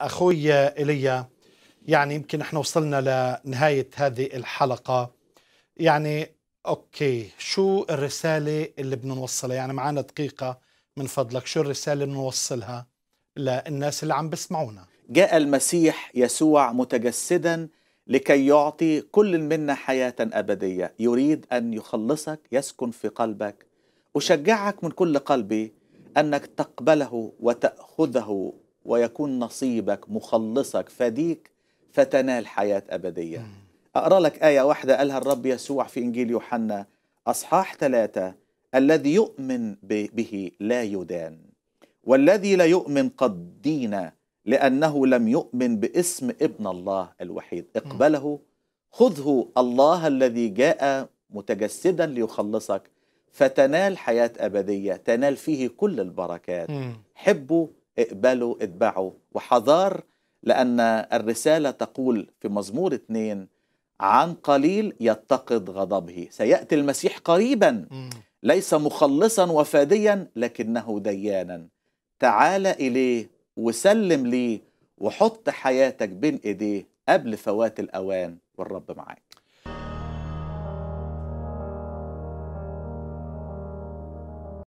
اخوي ايليا يعني يمكن احنا وصلنا لنهايه هذه الحلقه يعني اوكي شو الرساله اللي بدنا نوصلها يعني معنا دقيقه من فضلك شو الرساله اللي بنوصلها للناس اللي عم بسمعونا جاء المسيح يسوع متجسدا لكي يعطي كل منا حياه ابديه يريد ان يخلصك يسكن في قلبك اشجعك من كل قلبي انك تقبله وتاخذه ويكون نصيبك مخلصك فديك فتنال حياة أبدية أقرأ لك آية واحدة قالها الرب يسوع في إنجيل يوحنا أصحاح ثلاثة الذي يؤمن به لا يدان والذي لا يؤمن قد دين لأنه لم يؤمن باسم ابن الله الوحيد اقبله خذه الله الذي جاء متجسدا ليخلصك فتنال حياة أبدية تنال فيه كل البركات حبه اقبلوا اتبعوا وحذار لأن الرسالة تقول في مزمور اثنين عن قليل يتقد غضبه سيأتي المسيح قريبا ليس مخلصا وفاديا لكنه ديانا تعال إليه وسلم ليه وحط حياتك بين إيديه قبل فوات الأوان والرب معاك